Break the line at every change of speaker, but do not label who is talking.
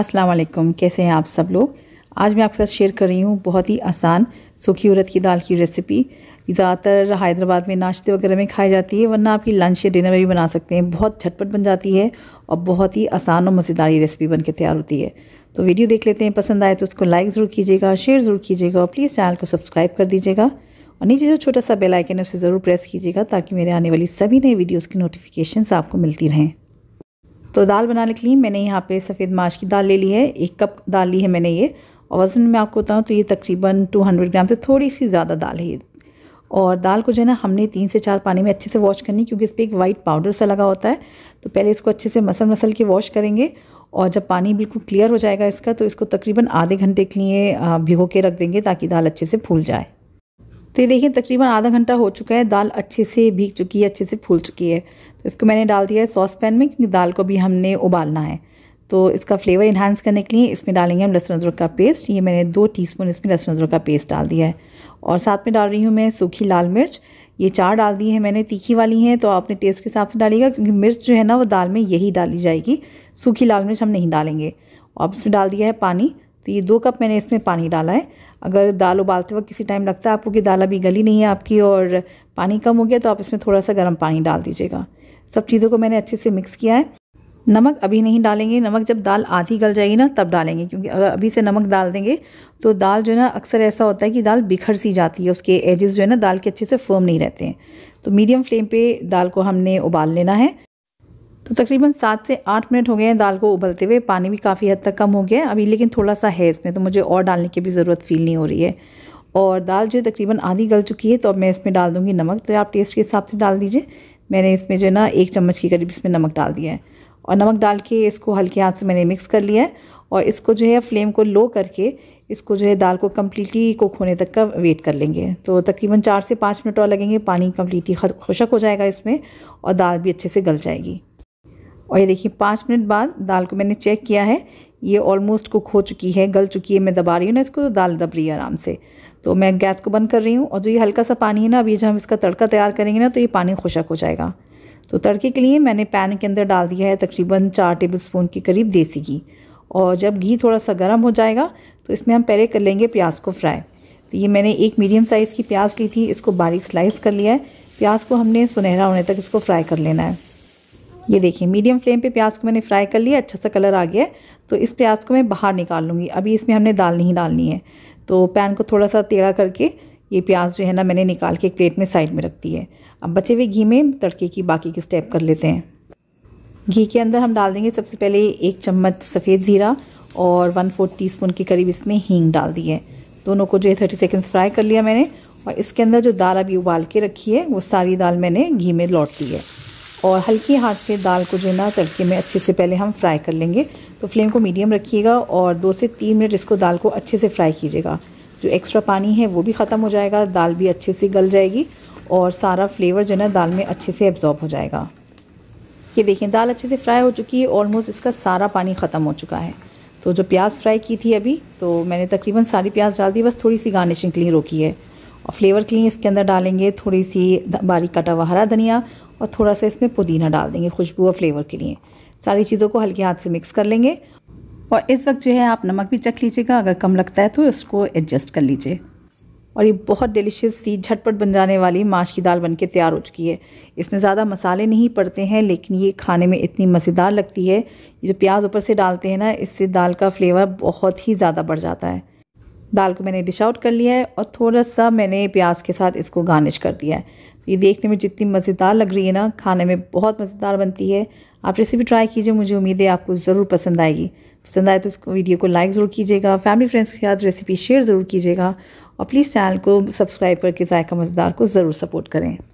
अस्सलाम वालेकुम कैसे हैं आप सब लोग आज मैं आपके साथ शेयर कर रही हूँ बहुत ही आसान सूखी उड़द की दाल की रेसिपी ज़्यादातर हैदराबाद में नाश्ते वगैरह में खाई जाती है वरना आपकी लंच या डिनर में भी बना सकते हैं बहुत झटपट बन जाती है और बहुत ही आसान और मज़ेदार रेसिपी बन के तैयार होती है तो वीडियो देख लेते हैं पसंद आए तो उसको लाइक ज़रूर कीजिएगा शेयर ज़रूर कीजिएगा और प्लीज़ चैनल को सब्सक्राइब कर दीजिएगा और नीचे जो छोटा सा बेल आइकन है उसे ज़रूर प्रेस कीजिएगा ताकि मेरे आने वाली सभी नई वीडियोज़ की नोटिफिकेशन आपको मिलती रहें तो दाल बनाने के लिए मैंने यहाँ पे सफ़ेद माश की दाल ले ली है एक कप दाल ली है मैंने ये और वज़न में आपको बताऊँ तो ये तकरीबन 200 ग्राम से थोड़ी सी ज़्यादा दाल है ये और दाल को जो है ना हमने तीन से चार पानी में अच्छे से वॉश करनी क्योंकि इस पर एक वाइट पाउडर सा लगा होता है तो पहले इसको अच्छे से मसल मसल के वॉश करेंगे और जब पानी बिल्कुल क्लियर हो जाएगा इसका तो इसको तकरीबन आधे घंटे के लिए भिगो के रख देंगे ताकि दाल अच्छे से फूल जाए तो ये देखिए तकरीबन आधा घंटा हो चुका है दाल अच्छे से भीग चुकी है अच्छे से फूल चुकी है तो इसको मैंने डाल दिया है सॉस पैन में क्योंकि दाल को भी हमने उबालना है तो इसका फ्लेवर इन्हांस करने के लिए इसमें डालेंगे हम लहसुन अदरक का पेस्ट ये मैंने दो टीस्पून इसमें लहसुन अदरक का पेस्ट डाल दिया है और साथ में डाल रही हूँ मैं सूखी लाल मिर्च ये चार डाल दी है मैंने तीखी वाली हैं तो आपने टेस्ट के हिसाब से डालिएगा क्योंकि मिर्च जो है ना वो दाल में यही डाली जाएगी सूखी लाल मिर्च हम नहीं डालेंगे और इसमें डाल दिया है पानी तो ये दो कप मैंने इसमें पानी डाला है अगर दाल उबालते वक्त किसी टाइम लगता है आपको कि दाल अभी गली नहीं है आपकी और पानी कम हो गया तो आप इसमें थोड़ा सा गर्म पानी डाल दीजिएगा सब चीज़ों को मैंने अच्छे से मिक्स किया है नमक अभी नहीं डालेंगे नमक जब दाल आधी गल जाएगी ना तब डालेंगे क्योंकि अगर अभी से नमक डाल देंगे तो दाल जो है ना अक्सर ऐसा होता है कि दाल बिखर सी जाती है उसके एजेस जो है ना दाल के अच्छे से फर्म नहीं रहते हैं तो मीडियम फ्लेम पे दाल को हमने उबाल लेना है तो तकरीबन सात से आठ मिनट हो गए हैं दाल को उबलते हुए पानी भी काफ़ी हद तक कम हो गया है अभी लेकिन थोड़ा सा है इसमें तो मुझे और डालने की भी ज़रूरत फील नहीं हो रही है और दाल जो तकरीबन आधी गल चुकी है तो अब मैं इसमें डाल दूँगी नमक तो आप टेस्ट के हिसाब से डाल दीजिए मैंने इसमें जो है ना एक चम्मच के करीब इसमें नमक डाल दिया है और नमक डाल के इसको हल्के हाथ से मैंने मिक्स कर लिया है और इसको जो है फ्लेम को लो करके इसको जो है दाल को कम्प्लीटली कुक होने तक का वेट कर लेंगे तो तकरीबन चार से पाँच मिनट और लगेंगे पानी कम्प्लीटली खुशक हो जाएगा इसमें और दाल भी अच्छे से गल जाएगी और ये देखिए पाँच मिनट बाद दाल को मैंने चेक किया है ये ऑलमोस्ट कुक हो चुकी है गल चुकी है मैं दबा रही हूँ ना इसको तो दाल दब रही है आराम से तो मैं गैस को बंद कर रही हूँ और जो ये हल्का सा पानी है ना अभी जब हम इसका तड़का तैयार करेंगे ना तो ये पानी खुशक हो जाएगा तो तड़के के लिए मैंने पैन के अंदर डाल दिया है तकरीबन चार टेबल स्पून के करीब देसी घी और जब घी थोड़ा सा गर्म हो जाएगा तो इसमें हम पहले कर लेंगे प्याज को फ्राई तो ये मैंने एक मीडियम साइज़ की प्याज ली थी इसको बारीक स्लाइस कर लिया है प्याज को हमने सुनहरा होने तक इसको फ्राई कर लेना है ये देखिए मीडियम फ्लेम पे प्याज को मैंने फ्राई कर लिया अच्छा सा कलर आ गया तो इस प्याज को मैं बाहर निकाल लूँगी अभी इसमें हमने दाल नहीं डालनी है तो पैन को थोड़ा सा टेढ़ा करके ये प्याज जो है ना मैंने निकाल के एक प्लेट में साइड में रख दी है अब बचे हुए घी में तड़के की बाकी के स्टेप कर लेते हैं घी के अंदर हम डाल देंगे सबसे पहले एक चम्मच सफ़ेद ज़ीरा और वन फोर्थ टी स्पून के करीब इसमें हींग डाल दी है दोनों को जो है थर्टी सेकेंड्स फ्राई कर लिया मैंने और इसके अंदर जो दाल अभी उबाल के रखी है वो सारी दाल मैंने घी में लौट दी है और हल्के हाथ से दाल को जो है ना तड़के में अच्छे से पहले हम फ्राई कर लेंगे तो फ्लेम को मीडियम रखिएगा और दो से तीन मिनट इसको दाल को अच्छे से फ्राई कीजिएगा जो एक्स्ट्रा पानी है वो भी ख़त्म हो जाएगा दाल भी अच्छे से गल जाएगी और सारा फ्लेवर जो है ना दाल में अच्छे से एब्ज़ॉर्ब हो जाएगा ये देखें दाल अच्छे से फ्राई हो चुकी है ऑलमोस्ट इसका सारा पानी ख़त्म हो चुका है तो जो प्याज फ्राई की थी अभी तो मैंने तकरीबन सारी प्याज डाल दी बस थोड़ी सी गार्निशिंग के लिए रोकी है और फ्लेवर के लिए इसके अंदर डालेंगे थोड़ी सी बारीक कटा हुआ हरा धनिया और थोड़ा सा इसमें पुदीना डाल देंगे खुशबू और फ्लेवर के लिए सारी चीज़ों को हल्के हाथ से मिक्स कर लेंगे और इस वक्त जो है आप नमक भी चख लीजिएगा अगर कम लगता है तो उसको एडजस्ट कर लीजिए और ये बहुत डिलीशियस सी झटपट बन जाने वाली माश की दाल बन के तैयार हो चुकी है इसमें ज़्यादा मसाले नहीं पड़ते हैं लेकिन ये खाने में इतनी मज़ेदार लगती है ये जो प्याज ऊपर से डालते हैं ना इससे दाल का फ्लेवर बहुत ही ज़्यादा बढ़ जाता है दाल को मैंने डिश आउट कर लिया है और थोड़ा सा मैंने प्याज के साथ इसको गार्निश कर दिया है तो ये देखने में जितनी मज़ेदार लग रही है ना खाने में बहुत मज़ेदार बनती है आप रेसिपी ट्राई कीजिए मुझे उम्मीद है आपको ज़रूर पसंद आएगी पसंद आए तो इस वीडियो को लाइक ज़रूर कीजिएगा फैमिली फ्रेंड्स के साथ रेसिपी शेयर ज़रूर कीजिएगा और प्लीज़ चैनल को सब्सक्राइब करके जायका मज़ेदार को ज़रूर सपोर्ट करें